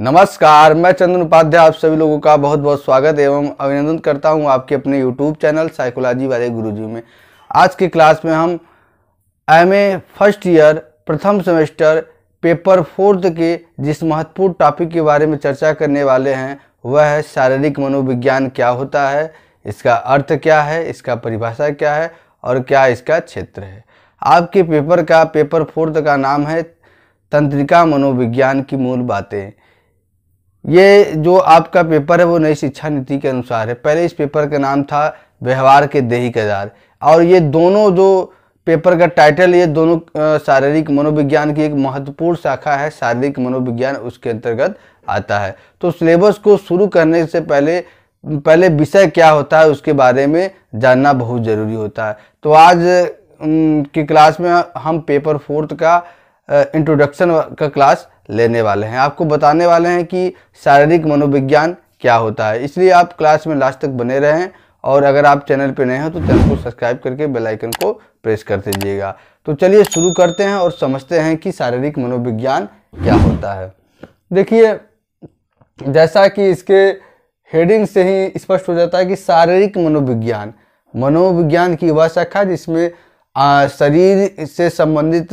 नमस्कार मैं चंदन उपाध्याय आप सभी लोगों का बहुत बहुत स्वागत एवं अभिनंदन करता हूं आपके अपने यूट्यूब चैनल साइकोलॉजी वाले गुरुजी में आज की क्लास में हम एम ए फर्स्ट ईयर प्रथम सेमेस्टर पेपर फोर्थ के जिस महत्वपूर्ण टॉपिक के बारे में चर्चा करने वाले हैं वह है शारीरिक मनोविज्ञान क्या होता है इसका अर्थ क्या है इसका परिभाषा क्या है और क्या इसका क्षेत्र है आपके पेपर का पेपर फोर्थ का नाम है तंत्रिका मनोविज्ञान की मूल बातें ये जो आपका पेपर है वो नई शिक्षा नीति के अनुसार है पहले इस पेपर का नाम था व्यवहार के देही आधार और ये दोनों जो पेपर का टाइटल ये दोनों शारीरिक मनोविज्ञान की एक महत्वपूर्ण शाखा है शारीरिक मनोविज्ञान उसके अंतर्गत आता है तो सिलेबस को शुरू करने से पहले पहले विषय क्या होता है उसके बारे में जानना बहुत ज़रूरी होता है तो आज की क्लास में हम पेपर फोर्थ का इंट्रोडक्शन का क्लास लेने वाले हैं आपको बताने वाले हैं कि शारीरिक मनोविज्ञान क्या होता है इसलिए आप क्लास में लास्ट तक बने रहें और अगर आप चैनल पर नए हैं तो चैनल को सब्सक्राइब करके बेल आइकन को प्रेस कर दीजिएगा तो चलिए शुरू करते हैं और समझते हैं कि शारीरिक मनोविज्ञान क्या होता है देखिए जैसा कि इसके हेडिंग से ही स्पष्ट हो जाता है कि शारीरिक मनोविज्ञान मनोविज्ञान की वह शाखा जिसमें शरीर से संबंधित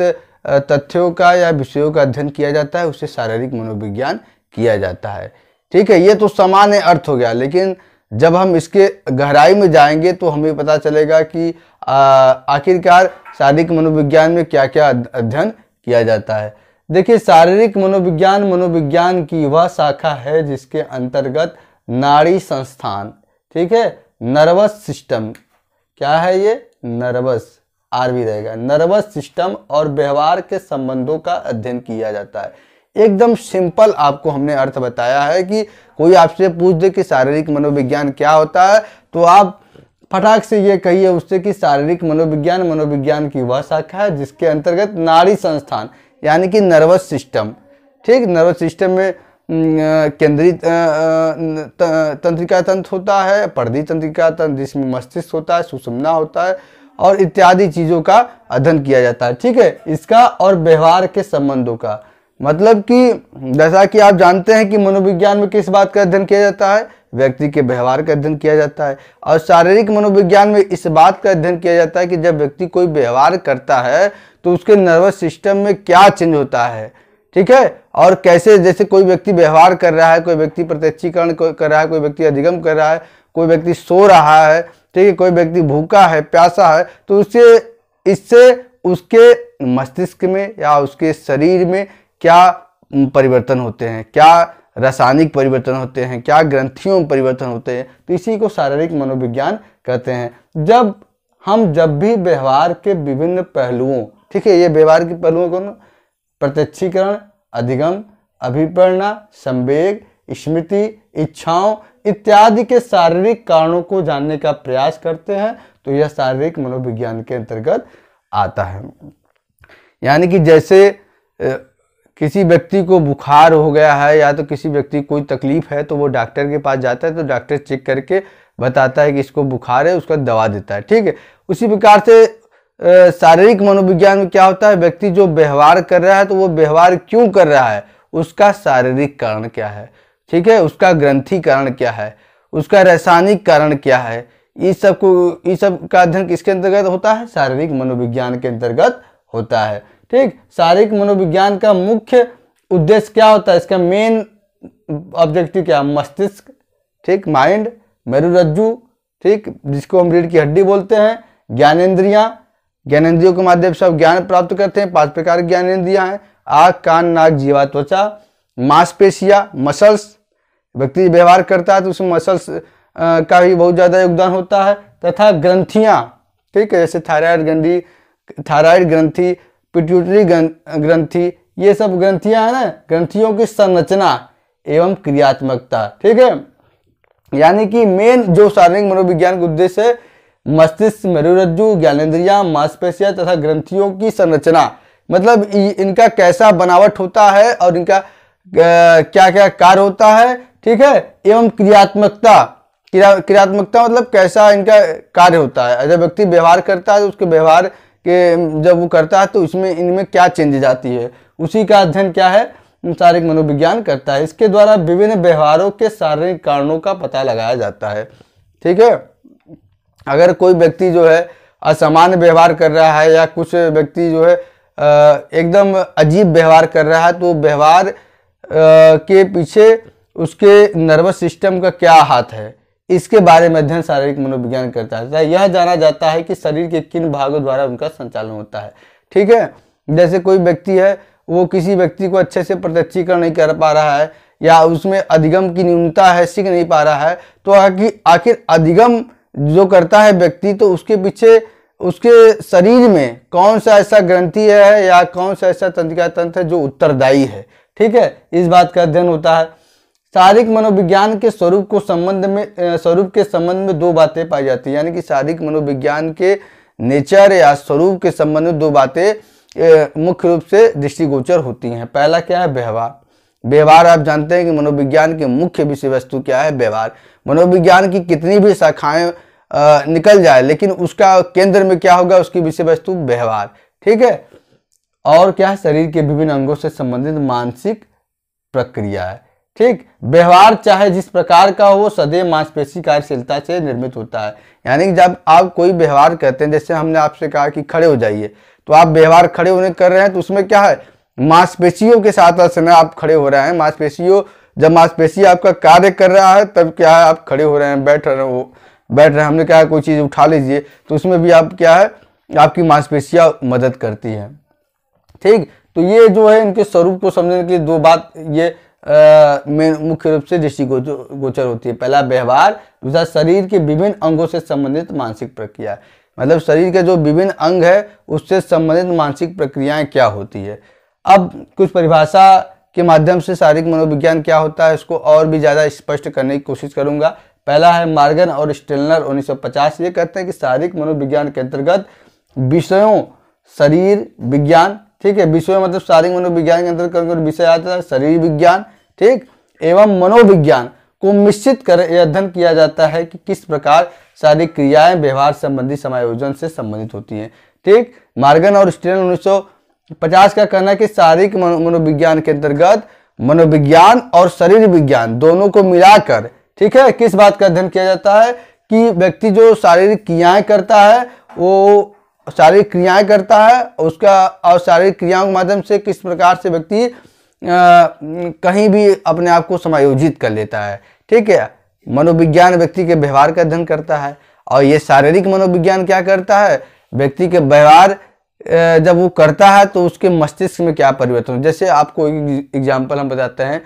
तथ्यों का या विषयों का अध्ययन किया जाता है उसे शारीरिक मनोविज्ञान किया जाता है ठीक है ये तो सामान्य अर्थ हो गया लेकिन जब हम इसके गहराई में जाएंगे तो हमें पता चलेगा कि आखिरकार शारीरिक मनोविज्ञान में क्या क्या अध्ययन किया जाता है देखिए शारीरिक मनोविज्ञान मनोविज्ञान की वह शाखा है जिसके अंतर्गत नाड़ी संस्थान ठीक है नर्वस सिस्टम क्या है ये नर्वस आरवी रहेगा नर्वस सिस्टम और व्यवहार के संबंधों का अध्ययन किया जाता है एकदम सिंपल आपको हमने अर्थ बताया है कि कोई आपसे पूछ दे कि शारीरिक मनोविज्ञान क्या होता है तो आप फटाक से ये कहिए उससे कि शारीरिक मनोविज्ञान मनोविज्ञान की वह शाखा है जिसके अंतर्गत नाड़ी संस्थान यानी कि नर्वस सिस्टम ठीक नर्वस सिस्टम में केंद्रीय तंत्रिका तंत्र होता है पर्दी तंत्रिका तंत्र जिसमें मस्तिष्क होता है सुषमना होता है और इत्यादि चीज़ों का अध्ययन किया जाता है ठीक है इसका और व्यवहार के संबंधों का मतलब कि जैसा कि आप जानते हैं कि मनोविज्ञान में किस बात का अध्ययन किया जाता है व्यक्ति के व्यवहार का अध्ययन किया जाता है और शारीरिक मनोविज्ञान में इस बात का अध्ययन किया जाता है कि जब व्यक्ति कोई व्यवहार करता है तो उसके नर्वस सिस्टम में क्या चेंज होता है ठीक है और कैसे जैसे कोई व्यक्ति व्यवहार कर रहा है कोई व्यक्ति प्रत्यक्षीकरण कर रहा है कोई व्यक्ति अधिगम कर रहा है कोई व्यक्ति सो रहा है ठीक है कोई व्यक्ति भूखा है प्यासा है तो उसे इससे उसके मस्तिष्क में या उसके शरीर में क्या परिवर्तन होते हैं क्या रासायनिक परिवर्तन होते हैं क्या ग्रंथियों में परिवर्तन होते हैं तो इसी को शारीरिक मनोविज्ञान कहते हैं जब हम जब भी व्यवहार के विभिन्न पहलुओं ठीक है ये व्यवहार के पहलुओं को प्रत्यक्षीकरण अधिगम अभिप्रणा संवेग स्मृति इच्छाओं इत्यादि के शारीरिक कारणों को जानने का प्रयास करते हैं तो यह शारीरिक मनोविज्ञान के अंतर्गत आता है यानी कि जैसे किसी व्यक्ति को बुखार हो गया है या तो किसी व्यक्ति कोई तकलीफ है तो वो डॉक्टर के पास जाता है तो डॉक्टर चेक करके बताता है कि इसको बुखार है उसका दवा देता है ठीक है उसी प्रकार से शारीरिक मनोविज्ञान में क्या होता है व्यक्ति जो व्यवहार कर रहा है तो वो व्यवहार क्यों कर रहा है उसका शारीरिक कारण क्या है ठीक है उसका ग्रंथीकरण क्या है उसका रासायनिक कारण क्या है इस सब को इस सब का अध्ययन किसके अंतर्गत होता है शारीरिक मनोविज्ञान के अंतर्गत होता है ठीक शारीरिक मनोविज्ञान का मुख्य उद्देश्य क्या होता है इसका मेन ऑब्जेक्टिव क्या मस्तिष्क ठीक माइंड मेरुरज्जु ठीक जिसको हम रीढ़ की हड्डी बोलते हैं ज्ञानेन्द्रियाँ ज्ञानेन्द्रियों के माध्यम से आप ज्ञान प्राप्त करते हैं पांच प्रकार की ज्ञानेन्द्रियाँ हैं आँख कान नाक जीवा त्वचा मांसपेशिया मसल्स व्यक्ति व्यवहार करता है तो उसमें मसल्स का भी बहुत ज़्यादा योगदान होता है तथा ग्रंथियाँ ठीक है जैसे थायराइड ग्रंथि थायराइड ग्रंथि पिट्यूटरी ग्रंथि ये सब ग्रंथियाँ हैं ना ग्रंथियों की संरचना एवं क्रियात्मकता ठीक है यानी कि मेन जो शारीरिक मनोविज्ञान का उद्देश्य है मस्तिष्क मेरुरज्जु ज्ञानेन्द्रिया मांसपेशिया तथा ग्रंथियों की संरचना मतलब इनका कैसा बनावट होता है और इनका क्या क्या कार्य होता है ठीक है एवं क्रियात्मकता क्रिया क्रियात्मकता मतलब कैसा इनका कार्य होता है जब व्यक्ति व्यवहार करता है तो उसके व्यवहार के जब वो करता है तो उसमें इनमें क्या चेंजेज आती है उसी का अध्ययन क्या है शारीरिक मनोविज्ञान करता है इसके द्वारा विभिन्न व्यवहारों के शारीरिक कारणों का पता लगाया जाता है ठीक है अगर कोई व्यक्ति जो है असामान्य व्यवहार कर रहा है या कुछ व्यक्ति जो है एकदम अजीब व्यवहार कर रहा है तो व्यवहार के पीछे उसके नर्वस सिस्टम का क्या हाथ है इसके बारे में अध्ययन शारीरिक मनोविज्ञान करता है तो यह जाना जाता है कि शरीर के किन भागों द्वारा उनका संचालन होता है ठीक है जैसे कोई व्यक्ति है वो किसी व्यक्ति को अच्छे से प्रत्यक्षीकरण नहीं कर पा रहा है या उसमें अधिगम की न्यूनता है सीख नहीं पा रहा है तो आखिर अधिगम जो करता है व्यक्ति तो उसके पीछे उसके शरीर में कौन सा ऐसा ग्रंथि है या कौन सा ऐसा तंत्रिका तंत्र है जो उत्तरदायी है ठीक है इस बात का अध्ययन होता है शारीरिक मनोविज्ञान के स्वरूप को संबंध में स्वरूप के संबंध में दो बातें पाई जाती है यानी कि शारीरिक मनोविज्ञान के नेचर या स्वरूप के संबंध में दो बातें मुख्य रूप से दृष्टिगोचर होती हैं पहला क्या है व्यवहार व्यवहार आप जानते हैं कि मनोविज्ञान के मुख्य विषय वस्तु क्या है व्यवहार मनोविज्ञान की कितनी भी शाखाएं निकल जाए लेकिन उसका केंद्र में क्या होगा उसकी विषय वस्तु व्यवहार ठीक है और क्या है शरीर के विभिन्न अंगों से संबंधित मानसिक प्रक्रिया है ठीक व्यवहार चाहे जिस प्रकार का हो वो सदैव मांसपेशी कार्यशीलता से निर्मित होता है यानी जब आप कोई व्यवहार करते हैं जैसे हमने आपसे कहा कि खड़े हो जाइए तो आप व्यवहार खड़े होने कर रहे हैं तो उसमें क्या है मांसपेशियों के साथ साथ आप खड़े हो रहे हैं मांसपेशियों जब मांसपेशी आपका कार्य कर रहा है तब क्या है आप खड़े हो रहे हैं बैठ रहे हो बैठ रहे हैं हमने कहा कोई चीज़ उठा लीजिए तो उसमें भी आप क्या है आपकी मांसपेशियाँ मदद करती है ठीक तो ये जो है इनके स्वरूप को समझने के लिए दो बात ये में मुख्य रूप से दृष्टि गोचर होती है पहला व्यवहार दूसरा शरीर के विभिन्न अंगों से संबंधित मानसिक प्रक्रिया मतलब शरीर के जो विभिन्न अंग है उससे संबंधित मानसिक प्रक्रियाएं क्या होती है अब कुछ परिभाषा के माध्यम से शारीरिक मनोविज्ञान क्या होता है इसको और भी ज़्यादा स्पष्ट करने की कोशिश करूंगा पहला है मार्गन और स्टेलनर उन्नीस ये कहते हैं कि शारीरिक मनोविज्ञान के अंतर्गत विषयों शरीर विज्ञान ठीक है विषय मतलब शारीरिक मनोविज्ञान के अंतर्गत विषय आता है शरीर विज्ञान ठीक एवं मनोविज्ञान को मिश्रित कर अध्ययन किया जाता है कि किस प्रकार शारीरिक क्रियाएं व्यवहार संबंधी समायोजन से संबंधित होती हैं ठीक मार्गन और स्टेन पचास का कहना है कि शारीरिक मनोविज्ञान के अंतर्गत मनोविज्ञान और शरीर विज्ञान दोनों को मिलाकर ठीक है किस बात का अध्ययन किया जाता है कि व्यक्ति जो शारीरिक क्रियाएं करता है वो शारीरिक क्रियाएं करता है उसका और शारीरिक क्रियाओं के माध्यम से किस प्रकार से व्यक्ति कहीं भी अपने आप को समायोजित कर लेता है ठीक है मनोविज्ञान व्यक्ति के व्यवहार का अध्ययन करता है और ये शारीरिक मनोविज्ञान क्या करता है व्यक्ति के व्यवहार जब वो करता है तो उसके मस्तिष्क में क्या परिवर्तन जैसे आपको एक एग्जाम्पल हम बताते हैं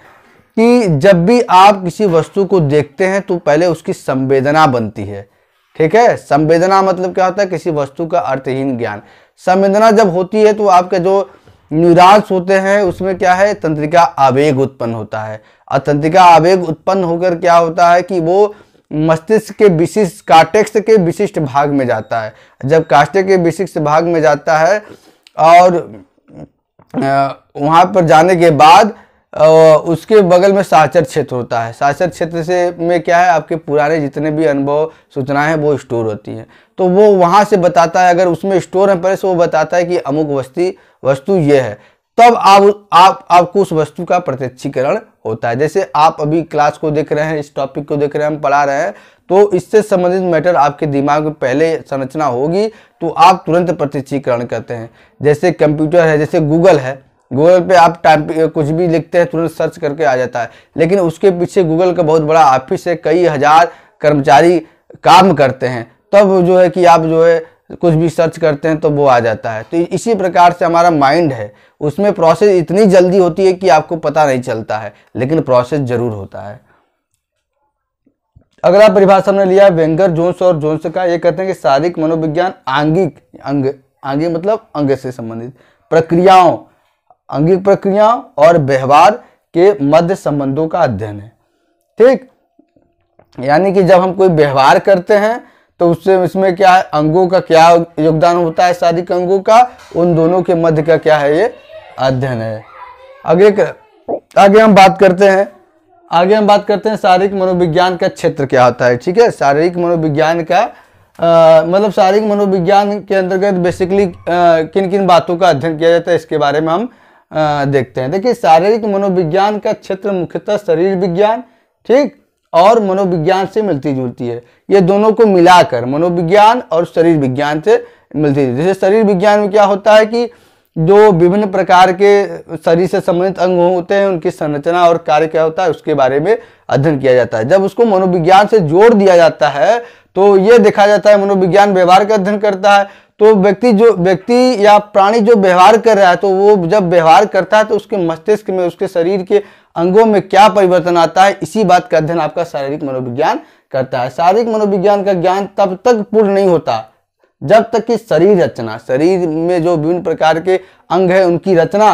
कि जब भी आप किसी वस्तु को देखते हैं तो पहले उसकी संवेदना बनती है ठीक है संवेदना मतलब क्या होता है किसी वस्तु का अर्थहीन ज्ञान संवेदना जब होती है तो आपके जो निराश होते हैं उसमें क्या है तंत्रिका आवेग उत्पन्न होता है और तंत्रिका आवेग उत्पन्न होकर क्या होता है कि वो मस्तिष्क के विशिष्ट कार्टेक्स के विशिष्ट भाग में जाता है जब कास्टे के विशिष्ट भाग में जाता है और वहाँ पर जाने के बाद उसके बगल में साचर क्षेत्र होता है साचर क्षेत्र से में क्या है आपके पुराने जितने भी अनुभव सूचनाएं हैं वो स्टोर होती हैं तो वो वहाँ से बताता है अगर उसमें स्टोर है पहले से वो बताता है कि अमुक वस्ती वस्तु ये है तब आप आप आपको उस वस्तु का प्रत्यक्षीकरण होता है जैसे आप अभी क्लास को देख रहे हैं इस टॉपिक को देख रहे हैं हम पढ़ा रहे हैं तो इससे संबंधित मैटर आपके दिमाग में पहले संरचना होगी तो आप तुरंत प्रत्यक्षीकरण करते हैं जैसे कंप्यूटर है जैसे गूगल है गूगल पे आप टाइम कुछ भी लिखते हैं तुरंत सर्च करके आ जाता है लेकिन उसके पीछे गूगल का बहुत बड़ा ऑफिस है कई हज़ार कर्मचारी काम करते हैं तब जो है कि आप जो है कुछ भी सर्च करते हैं तो वो आ जाता है तो इसी प्रकार से हमारा माइंड है उसमें प्रोसेस इतनी जल्दी होती है कि आपको पता नहीं चलता है लेकिन प्रोसेस जरूर होता है अगला परिभाषा हमने लिया वेंगर जोन्स और जोन्स का ये कहते हैं कि शारीरिक मनोविज्ञान आंगिक अंग आंगिक मतलब अंग से संबंधित प्रक्रियाओं अंगिक प्रक्रिया और व्यवहार के मध्य संबंधों का अध्ययन है ठीक यानी कि जब हम कोई व्यवहार करते हैं तो उससे इसमें क्या अंगों का क्या योगदान होता है शारीरिक अंगों का उन दोनों के मध्य का क्या है ये अध्ययन है आगे आगे हम बात करते हैं आगे हम बात करते हैं शारीरिक मनोविज्ञान का क्षेत्र क्या होता है ठीक है शारीरिक मनोविज्ञान का आ, मतलब शारीरिक मनोविज्ञान के अंतर्गत बेसिकली किन किन बातों का अध्ययन किया जाता है इसके बारे में हम देखते हैं देखिए शारीरिक मनोविज्ञान का क्षेत्र मुख्यतः शरीर विज्ञान ठीक और मनोविज्ञान से मिलती जुलती है ये दोनों को मिलाकर मनोविज्ञान और शरीर विज्ञान से मिलती जुलती जैसे शरीर विज्ञान में क्या होता है कि जो विभिन्न प्रकार के शरीर से संबंधित अंग होते हैं उनकी संरचना और कार्य क्या होता है उसके बारे में अध्ययन किया जाता है जब उसको मनोविज्ञान से जोड़ दिया जाता है तो ये देखा जाता है मनोविज्ञान व्यवहार का अध्ययन करता है तो व्यक्ति जो व्यक्ति या प्राणी जो व्यवहार कर रहा है तो वो जब व्यवहार करता है तो उसके मस्तिष्क में उसके शरीर के अंगों में क्या परिवर्तन आता है इसी बात का अध्ययन आपका शारीरिक मनोविज्ञान करता है शारीरिक मनोविज्ञान का ज्ञान तब तक पूर्ण नहीं होता जब तक कि शरीर रचना शरीर में जो विभिन्न प्रकार के अंग है उनकी रचना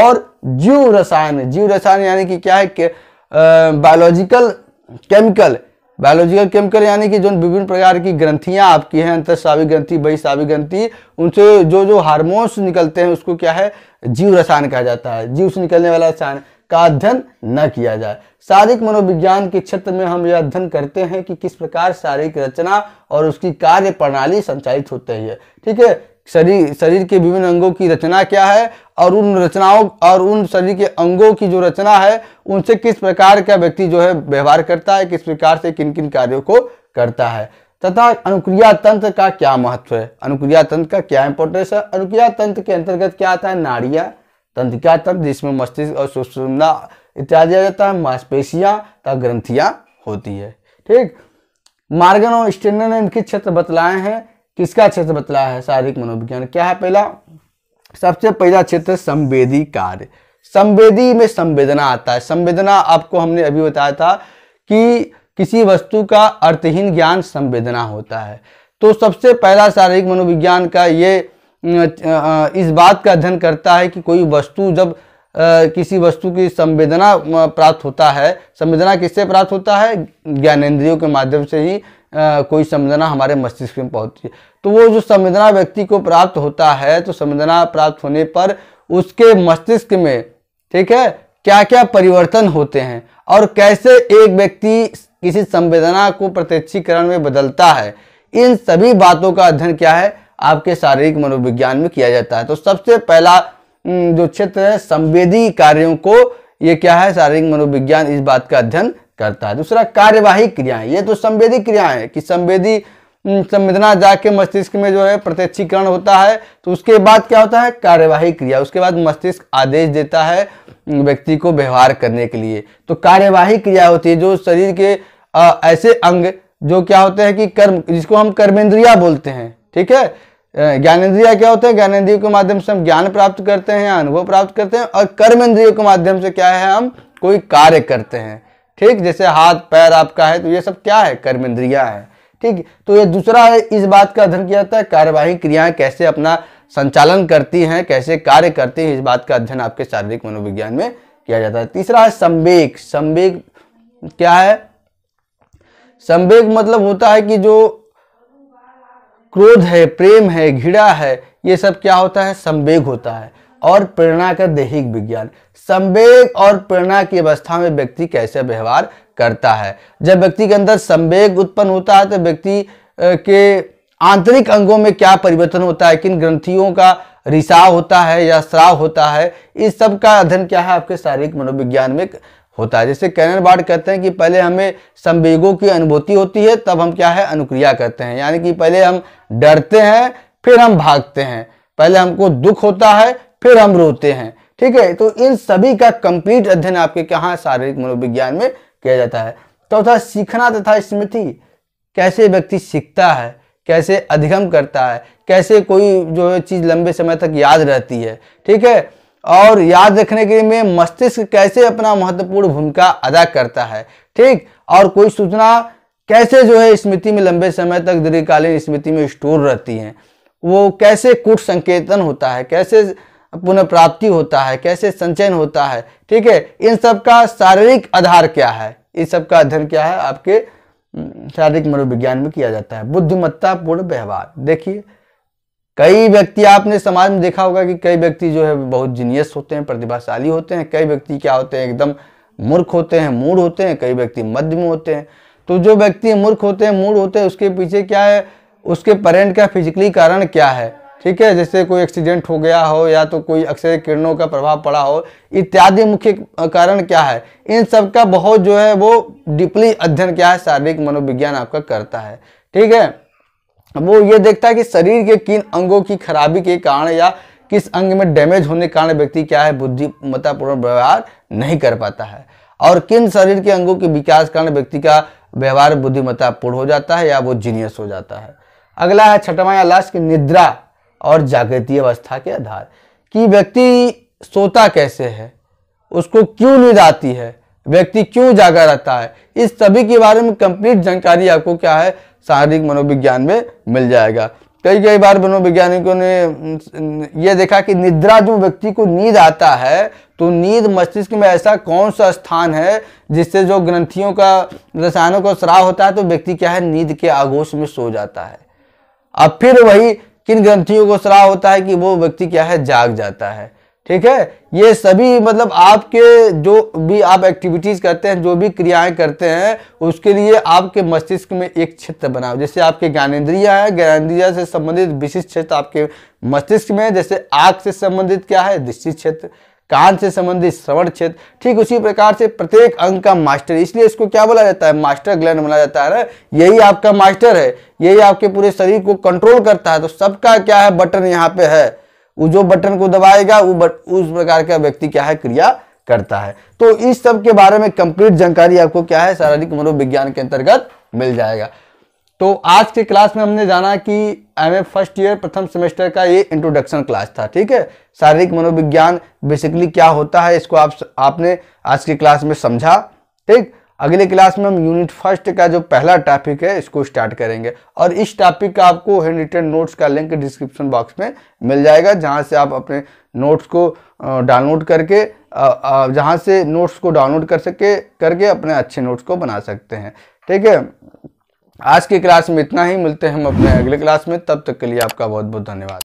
और जीव रसायन जीव रसायन यानी कि क्या है बायोलॉजिकल केमिकल बायोलॉजिकल केमिकल यानी कि जो विभिन्न प्रकार की ग्रंथियां आपकी हैं अंतरसावी ग्रंथि बहिसावी ग्रंथि उनसे जो जो हार्मोन्स निकलते हैं उसको क्या है जीव रसायन कहा जाता है जीव से निकलने वाला रसायन का अध्ययन न किया जाए शारीरिक मनोविज्ञान के क्षेत्र में हम यह अध्ययन करते हैं कि किस प्रकार शारीरिक रचना और उसकी कार्य प्रणाली संचालित होती है ठीक है शरीर शरीर के विभिन्न अंगों की रचना क्या है और उन रचनाओं और उन शरीर के अंगों की जो रचना है उनसे किस प्रकार का व्यक्ति जो है व्यवहार करता है किस प्रकार से किन किन कार्यों को करता है तथा अनुक्रिया तंत्र का क्या महत्व है अनुक्रिया तंत्र का क्या इंपोर्टेंस है अनुक्रिया तंत्र के अंतर्गत क्या आता है नाड़िया तंत्रिका तंत्र जिसमें मस्तिष्क और सुषमना इत्यादि आ जाता है मांसपेशियां तथा ग्रंथियां होती है ठीक मार्गन और स्टेनर ने इनके क्षेत्र बतलाए हैं किसका क्षेत्र बतला है शारीरिक मनोविज्ञान क्या है पहला सबसे पहला क्षेत्र संवेदी कार्य संवेदी में संवेदना आता है संवेदना आपको हमने अभी बताया था कि किसी वस्तु का अर्थहीन ज्ञान संवेदना होता है तो सबसे पहला शारीरिक मनोविज्ञान का ये इस बात का अध्ययन करता है कि कोई वस्तु जब किसी वस्तु की संवेदना प्राप्त होता है संवेदना किससे प्राप्त होता है ज्ञानेंद्रियों के माध्यम से ही कोई संवेदना हमारे मस्तिष्क में पहुंचती है तो वो जो संवेदना व्यक्ति को प्राप्त होता है तो संवेदना प्राप्त होने पर उसके मस्तिष्क में ठीक है क्या क्या परिवर्तन होते हैं और कैसे एक व्यक्ति किसी संवेदना को प्रत्यक्षीकरण में बदलता है इन सभी बातों का अध्ययन क्या है आपके शारीरिक मनोविज्ञान में किया जाता है तो सबसे पहला जो क्षेत्र है संवेदी कार्यों को ये क्या है शारीरिक मनोविज्ञान इस बात का अध्ययन करता है दूसरा कार्यवाही क्रियाएं ये तो संवेदी क्रियाएं है कि संवेदी संवेदना जाके मस्तिष्क में जो है प्रत्यक्षीकरण होता है तो उसके बाद क्या होता है कार्यवाही क्रिया उसके बाद मस्तिष्क आदेश देता है व्यक्ति को व्यवहार करने के लिए तो कार्यवाही क्रिया होती है जो शरीर के आ, ऐसे अंग जो क्या होते हैं कि कर्म जिसको हम कर्मेंद्रिया बोलते हैं ठीक है ज्ञानेन्द्रिया क्या होते हैं ज्ञानेन्द्रियों के माध्यम से हम ज्ञान प्राप्त करते हैं अनुभव प्राप्त करते हैं और कर्मेंद्रियों के माध्यम से क्या है हम कोई कार्य करते हैं ठीक जैसे हाथ पैर आपका है तो ये सब क्या है कर्म इंद्रिया है ठीक तो ये दूसरा है इस बात का अध्ययन किया जाता है कार्यवाही क्रियाएं कैसे अपना संचालन करती हैं कैसे कार्य करती हैं इस बात का अध्ययन आपके शारीरिक मनोविज्ञान में किया जाता है तीसरा है संवेग संवेग क्या है संवेग मतलब होता है कि जो क्रोध है प्रेम है घृणा है ये सब क्या होता है संवेग होता है और प्रेरणा का दैहिक विज्ञान संवेग और प्रेरणा की अवस्था में व्यक्ति कैसे व्यवहार करता है जब व्यक्ति के अंदर संवेग उत्पन्न होता है तो व्यक्ति के आंतरिक अंगों में क्या परिवर्तन होता है किन ग्रंथियों का रिसाव होता है या श्राव होता है इस सब का अध्ययन क्या है आपके शारीरिक मनोविज्ञान में होता है जैसे कैनन बार्ड कहते हैं कि पहले हमें संवेगों की अनुभूति होती है तब हम क्या है अनुक्रिया करते हैं यानी कि पहले हम डरते हैं फिर हम भागते हैं पहले हमको दुख होता है फिर हम रोते हैं ठीक है तो इन सभी का कंप्लीट अध्ययन आपके कहाँ शारीरिक मनोविज्ञान में किया जाता है चौथा तो सीखना तथा स्मृति कैसे व्यक्ति सीखता है कैसे अधिगम करता है कैसे कोई जो है चीज़ लंबे समय तक याद रहती है ठीक है और याद रखने के लिए मस्तिष्क कैसे अपना महत्वपूर्ण भूमिका अदा करता है ठीक और कोई सूचना कैसे जो है स्मृति में लंबे समय तक दीर्घकालीन स्मृति में स्टोर रहती है वो कैसे कुट संकेतन होता है कैसे पुनः प्राप्ति होता है कैसे संचयन होता है ठीक है इन सब का शारीरिक आधार क्या है इन सब का अध्ययन क्या है आपके शारीरिक मनोविज्ञान में किया जाता है बुद्धिमत्ता पूर्ण व्यवहार देखिए कई व्यक्ति आपने समाज में देखा होगा कि कई व्यक्ति जो है बहुत जीनियस होते हैं प्रतिभाशाली होते हैं कई व्यक्ति क्या होते हैं एकदम मूर्ख होते हैं मूड होते हैं कई व्यक्ति मध्य में होते हैं तो जो व्यक्ति मूर्ख होते हैं मूड होते हैं उसके पीछे क्या है उसके पेरेंट का फिजिकली कारण क्या है ठीक है जैसे कोई एक्सीडेंट हो गया हो या तो कोई अक्सर किरणों का प्रभाव पड़ा हो इत्यादि मुख्य कारण क्या है इन सब का बहुत जो है वो डीपली अध्ययन क्या है शारीरिक मनोविज्ञान आपका करता है ठीक है वो ये देखता है कि शरीर के किन अंगों की खराबी के कारण या किस अंग में डैमेज होने के कारण व्यक्ति क्या है बुद्धिमत्तापूर्ण व्यवहार नहीं कर पाता है और किन शरीर के अंगों के विकास कारण व्यक्ति का व्यवहार बुद्धिमत्तापूर्ण हो जाता है या वो जीनियस हो जाता है अगला है छठवां या लास्ट की निद्रा और जागृतीय अवस्था के आधार कि व्यक्ति सोता कैसे है उसको क्यों नींद आती है व्यक्ति क्यों जागा रहता है इस सभी के बारे में कंप्लीट जानकारी आपको क्या है शारीरिक मनोविज्ञान में मिल जाएगा कई कई बार मनोविज्ञानिकों ने यह देखा कि निद्रा जो व्यक्ति को नींद आता है तो नींद मस्तिष्क में ऐसा कौन सा स्थान है जिससे जो ग्रंथियों का रसायनों का स्राव होता है तो व्यक्ति क्या है नींद के आगोश में सो जाता है अब फिर वही किन ग्रंथियों को सलाह होता है कि वो व्यक्ति क्या है जाग जाता है ठीक है ये सभी मतलब आपके जो भी आप एक्टिविटीज करते हैं जो भी क्रियाएं करते हैं उसके लिए आपके मस्तिष्क में एक क्षेत्र बनाओ जैसे आपके ज्ञानेन्द्रिया है ज्ञानेन्द्रिया से संबंधित विशिष्ट क्षेत्र आपके मस्तिष्क में जैसे आग से संबंधित क्या है दृष्टि क्षेत्र कान से संबंधित श्रवण क्षेत्र ठीक उसी प्रकार से प्रत्येक अंग का मास्टर इसलिए इसको क्या बोला जाता है मास्टर ग्लैंड बोला जाता है यही आपका मास्टर है यही आपके पूरे शरीर को कंट्रोल करता है तो सबका क्या है बटन यहाँ पे है वो जो बटन को दबाएगा वो बट उस प्रकार का व्यक्ति क्या है क्रिया करता है तो इस सब के बारे में कंप्लीट जानकारी आपको क्या है शारीरिक मनोविज्ञान के अंतर्गत मिल जाएगा तो आज के क्लास में हमने जाना कि एम फर्स्ट ईयर प्रथम सेमेस्टर का ये इंट्रोडक्शन क्लास था ठीक है शारीरिक मनोविज्ञान बेसिकली क्या होता है इसको आप आपने आज की क्लास में समझा ठीक अगले क्लास में हम यूनिट फर्स्ट का जो पहला टॉपिक है इसको स्टार्ट करेंगे और इस टॉपिक का आपको हैंड रिटर्न नोट्स का लिंक डिस्क्रिप्शन बॉक्स में मिल जाएगा जहाँ से आप अपने नोट्स को डाउनलोड करके जहाँ से नोट्स को डाउनलोड कर सके करके अपने अच्छे नोट्स को बना सकते हैं ठीक है आज की क्लास में इतना ही मिलते हैं हम अपने अगले क्लास में तब तक के लिए आपका बहुत बहुत धन्यवाद